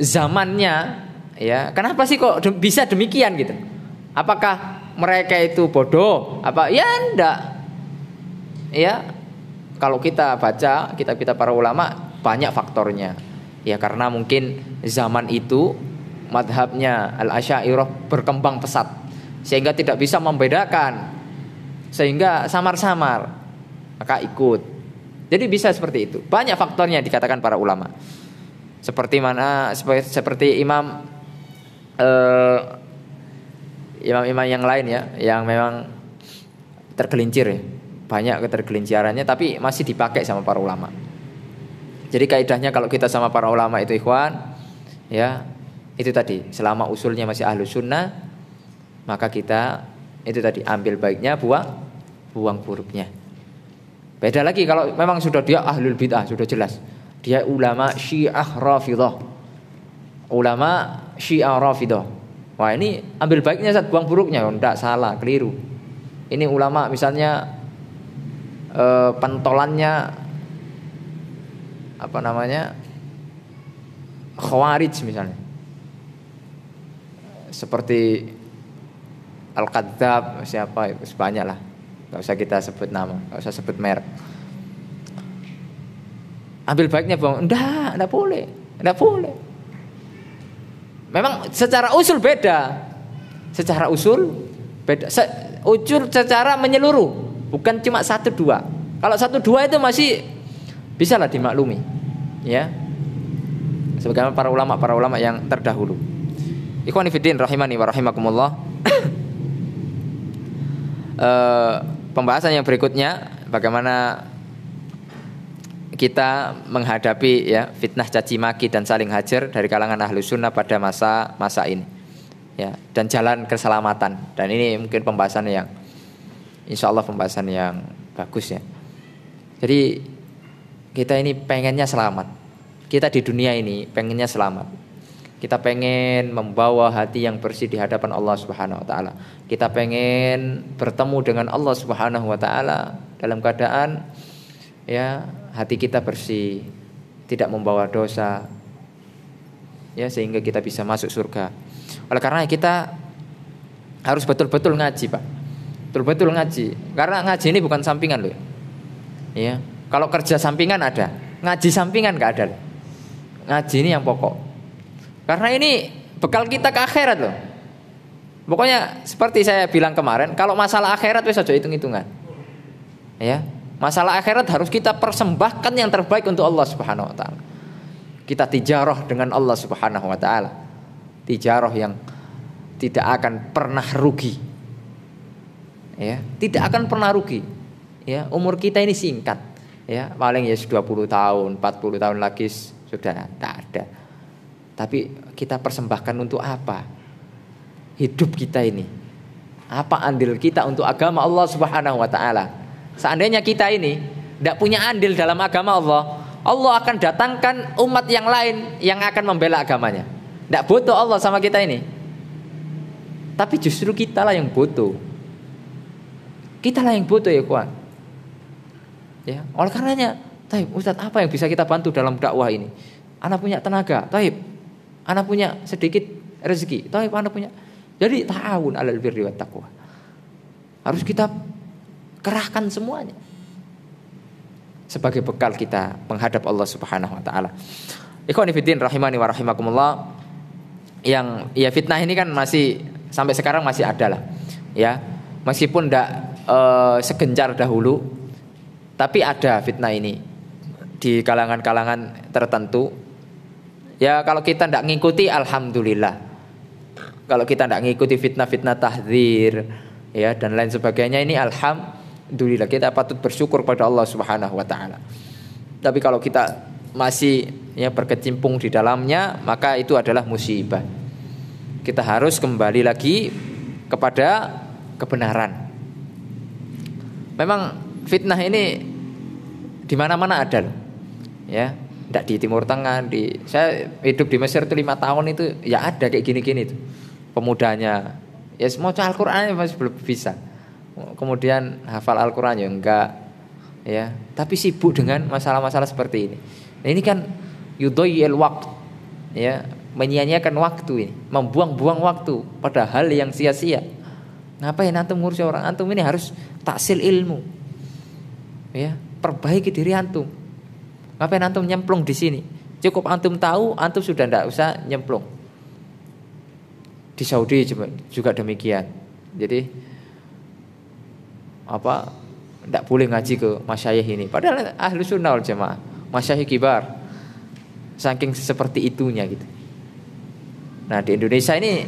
zamannya ya kenapa sih kok bisa demikian gitu apakah mereka itu bodoh apa ya enggak ya kalau kita baca kita kitab para ulama banyak faktornya ya karena mungkin zaman itu madhabnya al asyairah berkembang pesat sehingga tidak bisa membedakan sehingga samar-samar maka ikut jadi bisa seperti itu banyak faktornya dikatakan para ulama seperti mana seperti, seperti Imam Eh, imam-imam yang lain ya yang memang tergelincir ya. Banyak ketergelincirannya tapi masih dipakai sama para ulama. Jadi kaidahnya kalau kita sama para ulama itu ikhwan ya itu tadi selama usulnya masih ahlu sunnah maka kita itu tadi ambil baiknya buang buang buruknya. Beda lagi kalau memang sudah dia ahlul bid'ah sudah jelas. Dia ulama Syiah rafidah ulama Syiah Rafidah. Wah, ini ambil baiknya saat buang buruknya, enggak salah, keliru. Ini ulama misalnya pantolannya eh, pentolannya apa namanya? Khawarij misalnya. Seperti Al-Qadzab siapa itu sebanyak lah. Gak usah kita sebut nama, gak usah sebut merek. Ambil baiknya bang, enggak, enggak boleh, enggak boleh. Memang secara usul beda. Secara usul beda. Se usul secara menyeluruh, bukan cuma satu dua. Kalau satu dua itu masih bisa lah dimaklumi, ya. Sebagaimana para ulama para ulama yang terdahulu. Ikhwan fillah rahimani wa rahimakumullah. Eh, pembahasan yang berikutnya bagaimana kita menghadapi ya fitnah caci maki dan saling hajar dari kalangan ahlu sunnah pada masa masa ini ya dan jalan keselamatan dan ini mungkin pembahasan yang insya Allah pembahasan yang bagus ya jadi kita ini pengennya selamat kita di dunia ini pengennya selamat kita pengen membawa hati yang bersih di hadapan Allah Subhanahu wa taala. Kita pengen bertemu dengan Allah Subhanahu wa taala dalam keadaan ya hati kita bersih, tidak membawa dosa, ya sehingga kita bisa masuk surga. Oleh karena kita harus betul-betul ngaji pak, betul-betul ngaji. Karena ngaji ini bukan sampingan loh, ya. Iya. Kalau kerja sampingan ada, ngaji sampingan nggak ada. Loh. Ngaji ini yang pokok. Karena ini bekal kita ke akhirat loh. Pokoknya seperti saya bilang kemarin, kalau masalah akhirat wis aja hitung-hitungan. Ya, Masalah akhirat harus kita persembahkan yang terbaik untuk Allah Subhanahu wa taala. Kita tijarah dengan Allah Subhanahu wa taala. Tijarah yang tidak akan pernah rugi. Ya, tidak akan pernah rugi. Ya, umur kita ini singkat. Ya, paling ya 20 tahun, 40 tahun lagi sudah tak ada. Tapi kita persembahkan untuk apa? Hidup kita ini. Apa andil kita untuk agama Allah Subhanahu wa taala? Seandainya kita ini tidak punya andil dalam agama Allah, Allah akan datangkan umat yang lain yang akan membela agamanya. Tidak butuh Allah sama kita ini. Tapi justru kita lah yang butuh. Kita lah yang butuh ya kuat. Ya, oleh karenanya, Taib, Ustaz apa yang bisa kita bantu dalam dakwah ini? Anak punya tenaga, Taib. Anak punya sedikit rezeki, Taib. Anak punya. Jadi tahun alal birri wa taqwa. Harus kita Kerahkan semuanya. Sebagai bekal kita menghadap Allah Subhanahu wa taala. Ikhwan rahimani wa rahimakumullah. Yang ya fitnah ini kan masih sampai sekarang masih ada lah. Ya. Meskipun tidak e, eh, segencar dahulu tapi ada fitnah ini di kalangan-kalangan tertentu. Ya kalau kita tidak ngikuti alhamdulillah. Kalau kita tidak ngikuti fitnah-fitnah tahzir ya dan lain sebagainya ini alhamdulillah. Alhamdulillah kita patut bersyukur pada Allah Subhanahu wa taala. Tapi kalau kita masih ya berkecimpung di dalamnya, maka itu adalah musibah. Kita harus kembali lagi kepada kebenaran. Memang fitnah ini di mana-mana ada loh. Ya, tidak di Timur Tengah, di saya hidup di Mesir itu lima tahun itu ya ada kayak gini-gini itu, Pemudanya ya semua Al-Qur'an ya, masih belum bisa kemudian hafal Al-Quran ya enggak ya tapi sibuk dengan masalah-masalah seperti ini nah, ini kan yudoyil waktu ya menyia-nyiakan waktu ini membuang-buang waktu pada hal yang sia-sia ngapain antum ngurusi orang antum ini harus taksil ilmu ya perbaiki diri antum ngapain antum nyemplung di sini cukup antum tahu antum sudah tidak usah nyemplung di Saudi juga demikian jadi apa tidak boleh ngaji ke masyayikh ini. Padahal ahlu sunnah wal jamaah, masyayikh kibar, saking seperti itunya gitu. Nah di Indonesia ini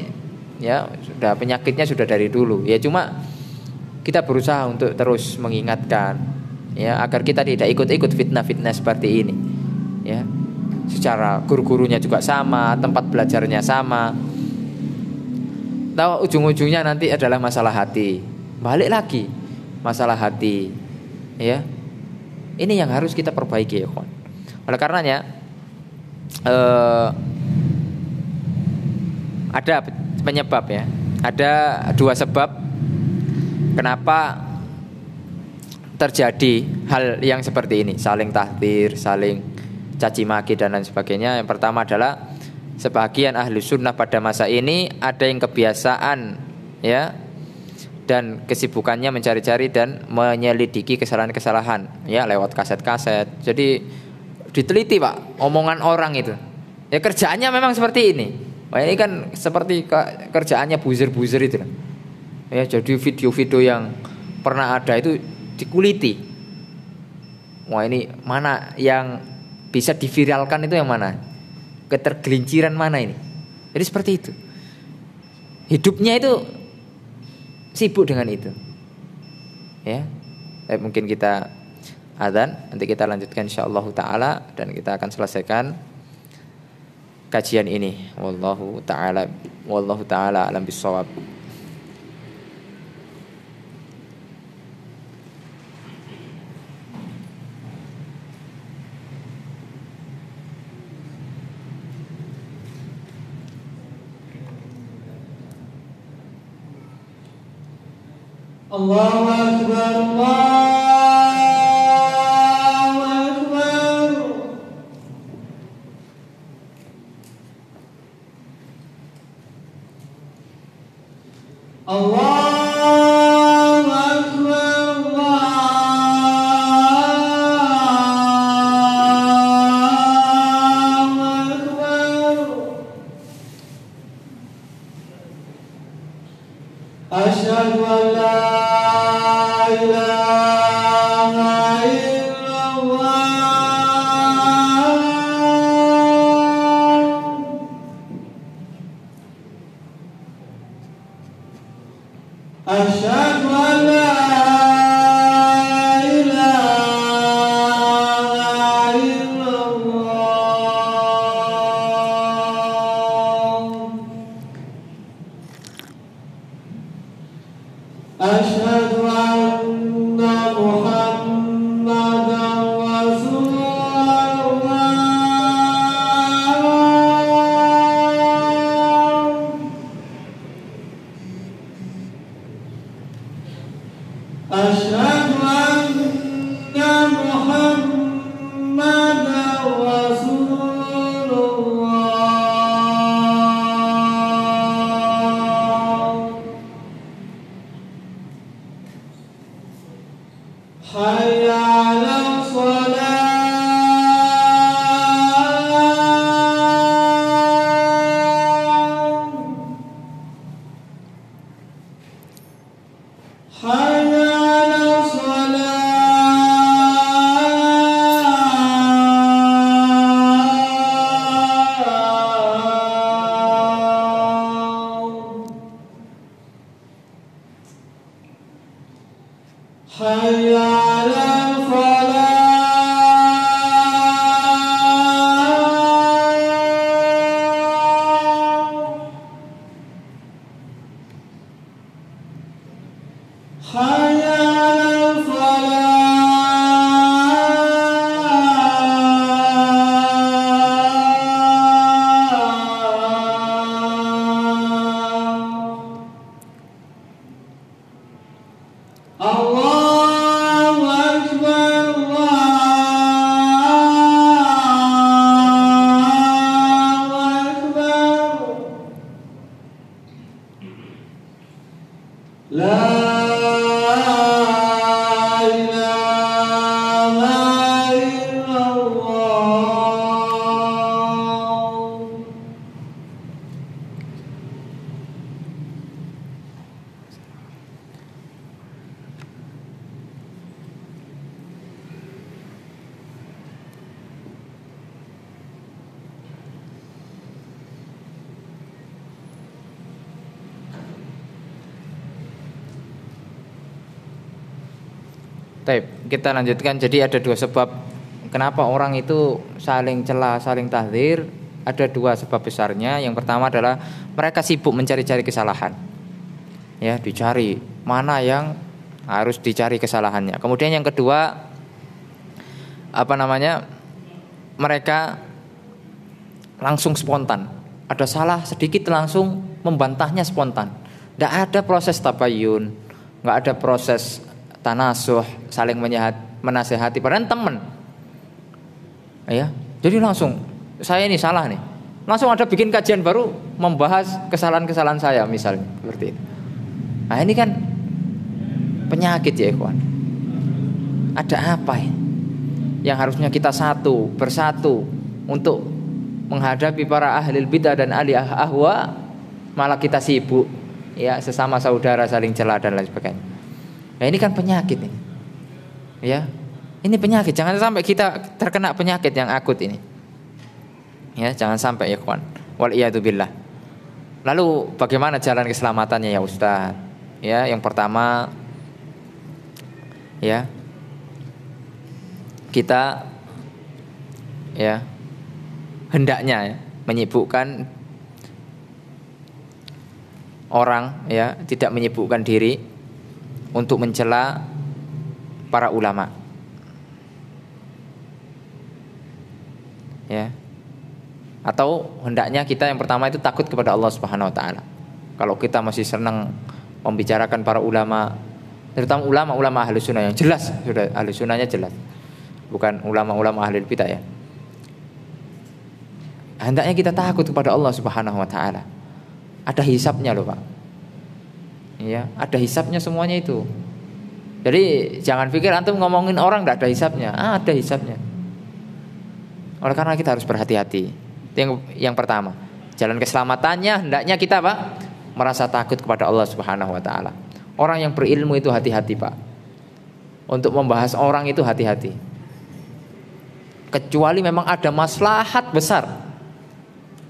ya sudah penyakitnya sudah dari dulu. Ya cuma kita berusaha untuk terus mengingatkan ya agar kita tidak ikut-ikut fitnah-fitnah seperti ini. Ya secara guru-gurunya juga sama, tempat belajarnya sama. Tahu ujung-ujungnya nanti adalah masalah hati. Balik lagi masalah hati ya ini yang harus kita perbaiki ya kon oleh karenanya eh, ada penyebab ya ada dua sebab kenapa terjadi hal yang seperti ini saling tahdir saling caci maki dan lain sebagainya yang pertama adalah sebagian ahli sunnah pada masa ini ada yang kebiasaan ya dan kesibukannya mencari-cari dan menyelidiki kesalahan-kesalahan ya lewat kaset-kaset. Jadi diteliti pak omongan orang itu. Ya kerjaannya memang seperti ini. Wah ini kan seperti kerjaannya buzzer-buzzer itu. Ya jadi video-video yang pernah ada itu dikuliti. Wah ini mana yang bisa diviralkan itu yang mana? Ketergelinciran mana ini? Jadi seperti itu. Hidupnya itu sibuk dengan itu. Ya. Eh, mungkin kita adzan, nanti kita lanjutkan insyaallah taala dan kita akan selesaikan kajian ini. Wallahu taala wallahu taala alam bisawab. الله أكبر الله أشهد kita lanjutkan. Jadi ada dua sebab kenapa orang itu saling celah, saling tahdir. Ada dua sebab besarnya. Yang pertama adalah mereka sibuk mencari-cari kesalahan. Ya, dicari mana yang harus dicari kesalahannya. Kemudian yang kedua apa namanya? Mereka langsung spontan. Ada salah sedikit langsung membantahnya spontan. Tidak ada proses tabayun, nggak ada proses tanasuh, saling menyehat, menasehati, padahal teman. Ya, jadi langsung saya ini salah nih. Langsung ada bikin kajian baru membahas kesalahan-kesalahan saya misalnya seperti ini. Nah ini kan penyakit ya ikhwan. Ada apa ya? Yang harusnya kita satu, bersatu untuk menghadapi para ahli bidah dan ahli ahwa malah kita sibuk ya sesama saudara saling celah dan lain sebagainya. Ya ini kan penyakit ini. Ya. Ini penyakit, jangan sampai kita terkena penyakit yang akut ini. Ya, jangan sampai ya kawan. Wal billah. Lalu bagaimana jalan keselamatannya ya Ustaz? Ya, yang pertama ya kita ya hendaknya ya, menyibukkan orang ya tidak menyibukkan diri untuk mencela para ulama. Ya. Atau hendaknya kita yang pertama itu takut kepada Allah Subhanahu wa taala. Kalau kita masih senang membicarakan para ulama, terutama ulama-ulama ahli sunnah yang jelas sudah ahli sunnahnya jelas bukan ulama-ulama ahli bidah ya hendaknya kita takut kepada Allah subhanahu wa ta'ala ada hisapnya loh pak ya ada hisapnya semuanya itu jadi jangan pikir antum ngomongin orang tidak ada hisapnya ah, ada hisapnya oleh karena kita harus berhati-hati yang yang pertama jalan keselamatannya hendaknya kita pak merasa takut kepada Allah Subhanahu Wa Taala orang yang berilmu itu hati-hati pak untuk membahas orang itu hati-hati kecuali memang ada maslahat besar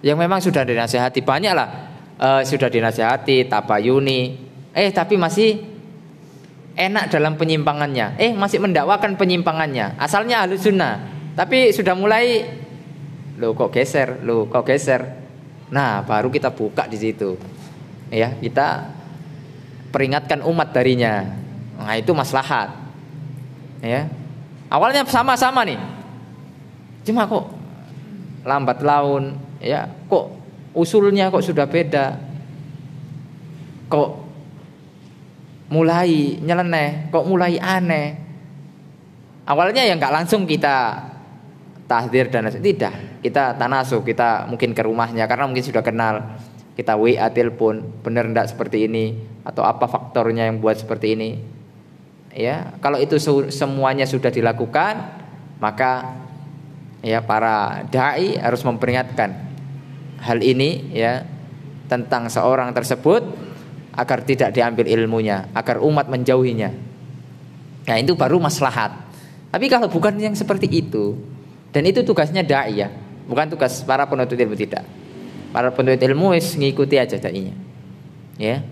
yang memang sudah dinasehati banyaklah uh, sudah dinasehati tabayuni Eh tapi masih enak dalam penyimpangannya. Eh masih mendakwakan penyimpangannya. Asalnya ahlu sunnah. Tapi sudah mulai lo kok geser, lo kok geser. Nah baru kita buka di situ. Ya kita peringatkan umat darinya. Nah itu maslahat. Ya awalnya sama-sama nih. Cuma kok lambat laun ya kok usulnya kok sudah beda kok mulai nyeleneh kok mulai aneh awalnya ya nggak langsung kita tahdir dan tidak kita tanasuh kita mungkin ke rumahnya karena mungkin sudah kenal kita WA telepon benar ndak seperti ini atau apa faktornya yang buat seperti ini ya kalau itu semuanya sudah dilakukan maka ya para dai harus memperingatkan hal ini ya tentang seorang tersebut agar tidak diambil ilmunya, agar umat menjauhinya. Nah, itu baru maslahat. Tapi kalau bukan yang seperti itu, dan itu tugasnya dai ya, bukan tugas para penuntut ilmu tidak. Para penuntut ilmu is ngikuti aja dai Ya.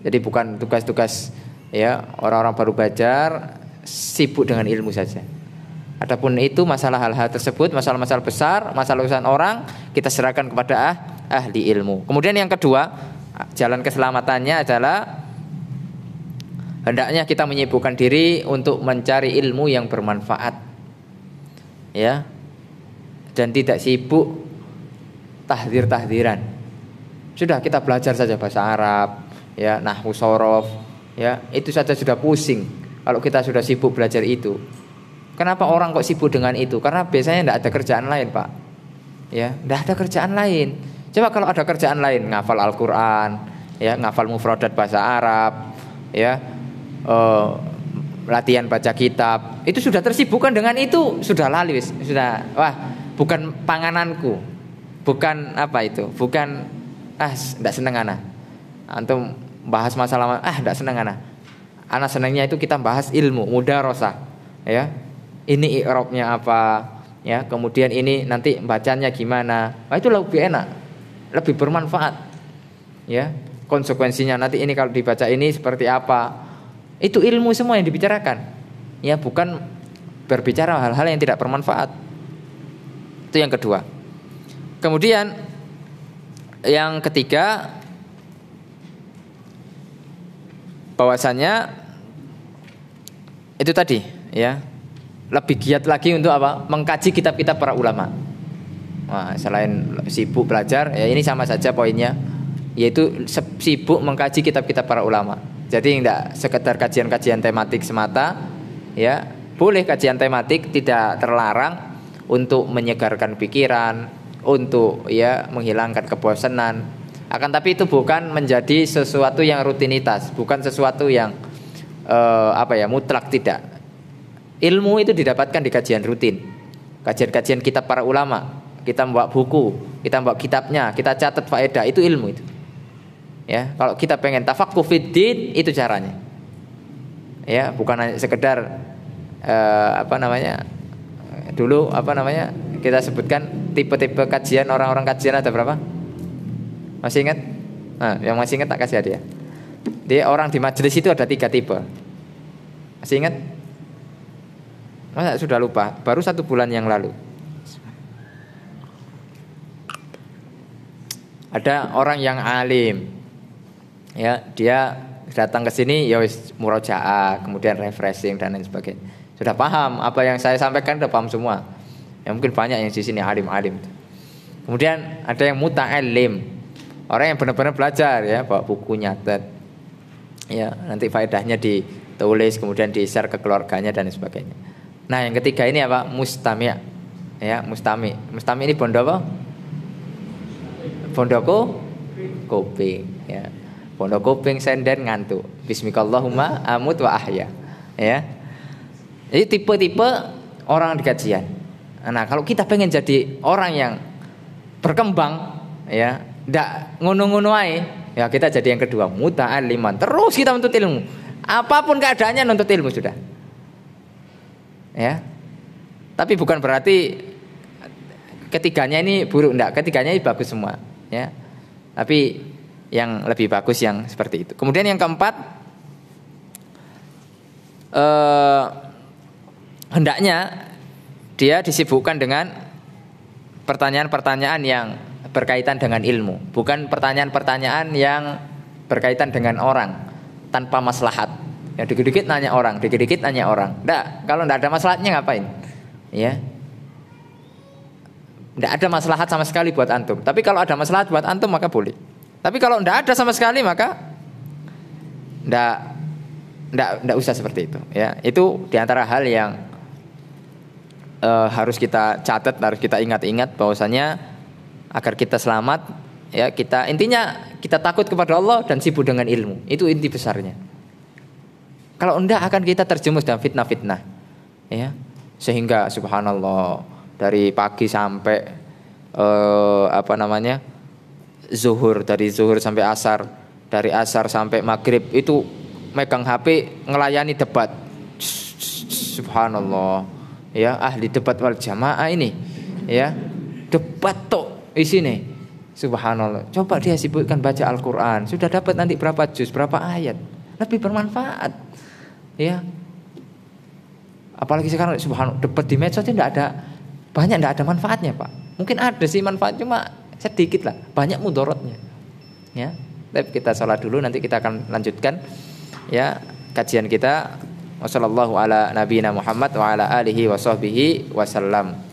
Jadi bukan tugas-tugas ya orang-orang baru belajar sibuk dengan ilmu saja. Adapun itu masalah hal-hal tersebut, masalah-masalah besar, masalah urusan orang, kita serahkan kepada ah, ahli ilmu. Kemudian yang kedua, jalan keselamatannya adalah hendaknya kita menyibukkan diri untuk mencari ilmu yang bermanfaat ya dan tidak sibuk tahdir-tahdiran sudah kita belajar saja bahasa Arab ya nahwu sorof ya itu saja sudah pusing kalau kita sudah sibuk belajar itu kenapa orang kok sibuk dengan itu karena biasanya tidak ada kerjaan lain pak ya tidak ada kerjaan lain Coba kalau ada kerjaan lain, ngafal Al-Qur'an, ya, ngafal mufradat bahasa Arab, ya. uh, latihan baca kitab, itu sudah tersibukkan dengan itu, sudah lali sudah wah, bukan pangananku. Bukan apa itu? Bukan ah tidak seneng anak Antum bahas masalah ah tidak seneng anak anak senangnya itu kita bahas ilmu, mudah rosa. Ya. Ini i'rabnya apa? ya kemudian ini nanti bacanya gimana wah itu lebih enak lebih bermanfaat. Ya, konsekuensinya nanti ini kalau dibaca ini seperti apa. Itu ilmu semua yang dibicarakan. Ya, bukan berbicara hal-hal yang tidak bermanfaat. Itu yang kedua. Kemudian yang ketiga bahwasannya itu tadi ya lebih giat lagi untuk apa mengkaji kitab-kitab para ulama Nah, selain sibuk belajar, ya ini sama saja poinnya, yaitu sibuk mengkaji kitab-kitab para ulama. Jadi tidak sekedar kajian-kajian tematik semata, ya boleh kajian tematik tidak terlarang untuk menyegarkan pikiran, untuk ya menghilangkan kebosanan. Akan tapi itu bukan menjadi sesuatu yang rutinitas, bukan sesuatu yang eh, apa ya mutlak tidak. Ilmu itu didapatkan di kajian rutin, kajian-kajian kitab para ulama, kita membawa buku, kita membawa kitabnya, kita catat faedah, itu ilmu itu. Ya, kalau kita pengen tafakku fiddin itu caranya. Ya, bukan hanya sekedar eh, apa namanya? Dulu apa namanya? Kita sebutkan tipe-tipe kajian orang-orang kajian ada berapa? Masih ingat? Nah, yang masih ingat tak kasih hadiah. dia orang di majelis itu ada tiga tipe. Masih ingat? Masa sudah lupa? Baru satu bulan yang lalu ada orang yang alim ya dia datang ke sini ya wis murojaah kemudian refreshing dan lain sebagainya sudah paham apa yang saya sampaikan sudah paham semua ya mungkin banyak yang di sini alim-alim kemudian ada yang muta'alim orang yang benar-benar belajar ya bawa buku nyatet ya nanti faedahnya ditulis kemudian di share ke keluarganya dan lain sebagainya nah yang ketiga ini apa mustami ya mustami mustami ini bondo apa Pondoko Kuping ya. Pondok Kuping senden ngantuk. Bismikallahumma amut wa ahya. Ya. Jadi tipe-tipe orang di kajian. Nah, kalau kita pengen jadi orang yang berkembang ya, ndak ngono-ngono ya kita jadi yang kedua, liman Terus kita menuntut ilmu. Apapun keadaannya nuntut ilmu sudah. Ya. Tapi bukan berarti ketiganya ini buruk ndak ketiganya ini bagus semua ya. Tapi yang lebih bagus yang seperti itu. Kemudian yang keempat eh, hendaknya dia disibukkan dengan pertanyaan-pertanyaan yang berkaitan dengan ilmu, bukan pertanyaan-pertanyaan yang berkaitan dengan orang tanpa maslahat. Ya dikit-dikit nanya orang, dikit-dikit nanya orang. Enggak, kalau enggak ada maslahatnya ngapain? Ya. Tidak ada masalah sama sekali buat antum. Tapi kalau ada masalah buat antum maka boleh. Tapi kalau tidak ada sama sekali maka tidak tidak tidak usah seperti itu. Ya itu diantara hal yang uh, harus kita catat, harus kita ingat-ingat bahwasanya agar kita selamat ya kita intinya kita takut kepada Allah dan sibuk dengan ilmu itu inti besarnya. Kalau enggak akan kita terjemus dalam fitnah-fitnah ya sehingga subhanallah dari pagi sampai eh, apa namanya zuhur dari zuhur sampai asar dari asar sampai maghrib itu megang HP ngelayani debat subhanallah ya ahli debat wal jamaah ini ya debat tok di sini subhanallah coba dia sibukkan baca Al-Qur'an sudah dapat nanti berapa juz berapa ayat lebih bermanfaat ya apalagi sekarang subhanallah debat di medsos tidak ada banyak tidak ada manfaatnya pak. Mungkin ada sih manfaat cuma sedikit lah. Banyak mudorotnya. Ya, tapi kita sholat dulu nanti kita akan lanjutkan ya kajian kita. Wassalamualaikum warahmatullahi wabarakatuh